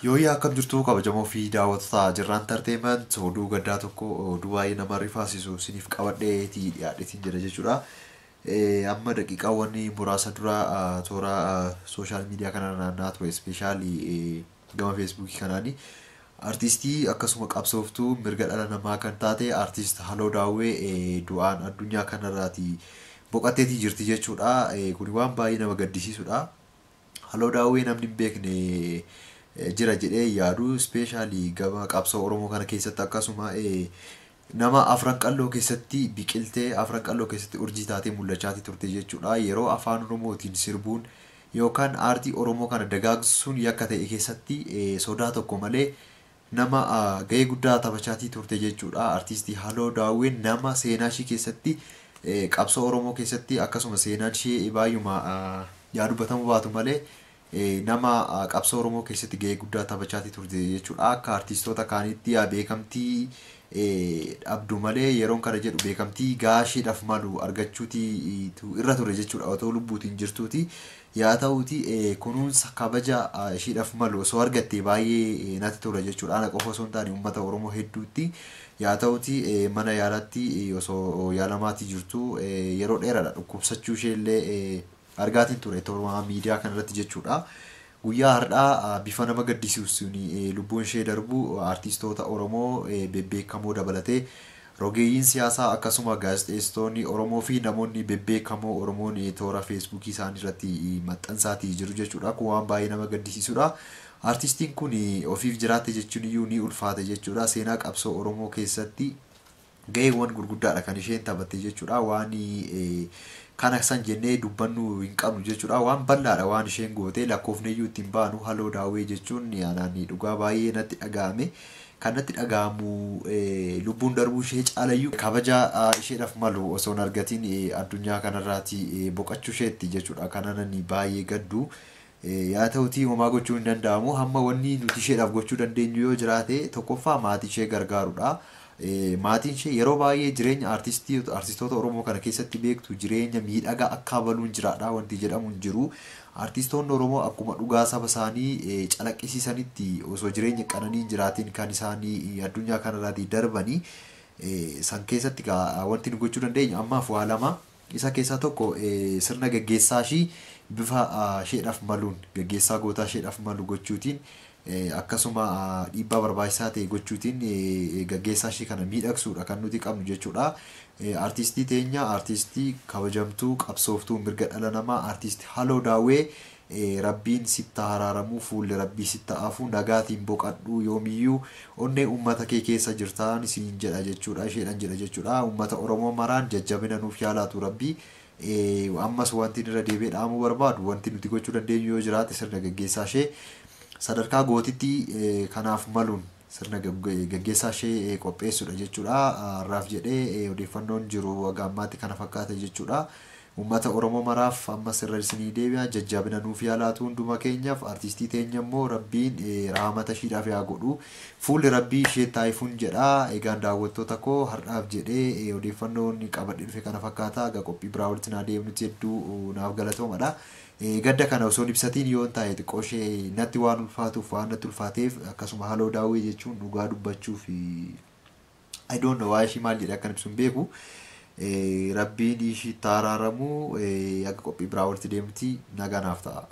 Yooyyaa akkam jirtu kabajamoo fi daawwattoota jirran tarteeman oduu gaddaa tokko oduu baay'ee nama arriifaasisu siniif qabadheetii dhiyaadheetiin jira jechuudha. Amma daqiiqaawwan muraasa duraa toora sooshaal miidiyaa kanaa naannaa ture ispeeshaalii gama feesbuukii kanaani. Artiistii akkasuma qabsooftuu mirga dhala namaa kan taate artiist Haloo Daawwee du'aan addunyaa kanarraati boqotteetii jirti jechuudha. Kun waan baay'ee nama gaddisiisudha. Haloo Daawwee namni hin beekne. Eh, jira jedhee yaaduu speeshaalii gabaa qabsoo oromoo kana keessatti akkasuma eh, nama afran qalloo keessatti biqiltee afran qalloo keessatti urjii taatee mul'achaati turte jechuudha yeroo afaan oromootiin sirbuun yookaan aartii oromoo kana dagaagsuun yakka ta'e keessatti eh, sodaa tokko malee nama ah, ga'ee guddaa taphachaatii turte jechuudha aartistii haloo daawween nama seenaa ishii keessatti qabsoo oromoo keessatti akkasuma seenaan ishee baay'uma ah, yaadubatamu baatu malee. Eh, nama ah, qabsa Oromoo keessatti gahee guddaa taphachaa ture jechuudha. Akka artiistoota kaaniitti ah, beekamtii dhabdu eh, malee yeroon kana jedhu beekamtii gaashiidhaaf malu argachuuti irra ture jechuudha. Otoo lubbuutiin jirtuuti. Yaa eh, kunuunsa kabaja ah, ishiidhaaf malu osoo argattee baay'ee natti tura jechuudha. Ana qofa osoo hin taane uummata Oromoo hedduutti yaa ta'uti mana yaalaatti osoo yaalamaati jirtu yeroo dheeraadha dhukkubsachuu illee argaatiin ture torbaa miidiyaa kanarratti jechuudha. Guyyaa har'aa bifa nama gaddisiisuun lubbuun ishee darbu artiistoota Oromoo bebbeekamoo dabalatee rogeeyyiin siyaasaa akkasuma gaazexeessitoonni Oromoo fi namoonni bebbeekamoo Oromoon toora feesbuukii isaanii irratti maxxansaatii jiru jechuudha. Kun waan baay'ee nama gaddisiisudha. Artistiin kun ofiif jiraatte jechuun iyyuu ni ulfaate jechuudha. Seenaa qabsoo Oromoo keessatti ga'eewwan gurguddaadha kan isheen taphatte jechuudha. Waan Kan aksan jennee dubbannu hin qabnu jechuudha waan bal'aadha waan isheen gootee lakkoofni iyyuu ittiin baanu haloo daawwee jechuun yaanaan dhugaa baay'ee natti dhaga'ame kanatti dhaga'amu lubbuun darbuu ishee caalayyuu kabaja isheedhaaf malu osoo hin argatiin addunyaa kanarraati boqachuu isheetti jechuudha kanaan baay'ee gadduu. Yaa ta'utii gochuun hin danda'amu nuti isheedhaaf gochuu dandeenyu yoo jiraate maatii ishee gargaarudha. Eh, maatiin shee yeroo baay'ee jireenya artistoota Oromoo kana keessatti beektu jireenya miidhagaa akka baluun jiraadha wanti jedhamu hin jiru. Artistoonni Oromoo akkuma dhugaa saba isaanii eh, calaqqisiisanitti osoo jireenya qananii jiraatiin kan isaanii eh, addunyaa kanarraatii darbanii san keessatti wanti nu gochuu dandeenya ammaaf waa lama isa keessaa tokko sirna gaggeessaa ishii bifa ah, isheedhaaf maluun gaggeessaa gootaa isheedhaaf malu gochuutiin Eh, akkasuma ah, dhiibbaa barbaachisaa ta'e gochuutiin eh, gaggeessaa ishee kana miidhagsuudha kan nuti qabnu jechuudha. Eh, artistii teenya artistii kabajamtuu qabsooftuu mirga dhala namaa artiistii haloo daawee rabbiin sitta haraaramu fuulli rabbii sitta afuu nagaatiin boqadhu yoomiyyuu onnee uummata kee keessa jirtaan siin jedha jechuudha isheedhan jedha jechuudha uummata oromoo maraan jajjabina nuuf yaalaatu rabbii ammas wanti irra deebi'ee dhaamu barbaadu wanti nuti gochuu dandeenyu yoo jiraate sirna gaggeessaa ishee sadarkaa gootitti eh, kanaaf maluun sirna eh, gaggeessaa ishee eh, qopheessudha jechuudha. Har'aaf ah, jedhee odeeffannoon jiru hanga ammaatti kana fakkaata jechuudha. Uummata Oromoo maraaf amma sirra isinii deebi'a. Jajjaabina nuuf yaalaatu hunduma keenyaaf artiistii teenya immoo rabbiin raamata ishiidhaaf yaa godhu. Fuulli rabbii ishee taayifuun jedhaa Egaan daawwattoota koo har'aaf jedhee odeeffannoon qabadhe dhufe kana fakkaata. Hanga qophii biraa walitti naa deemnutti hedduu uh, naaf galatooma dha. Eh, gadda kana osoo ibsatiin yoon taa'e xiqqoo ishee natti waan ulfaatuuf waan natti ulfaateef akkasuma haaloo daawwii jechuun dhugaa dubbachuuf I don't know waa ishii maal hin ibsuun beeku eh, rabbiin ishii taaraaramu eh, akka qophii biraa walitti deemti nagaanaaf ta'a.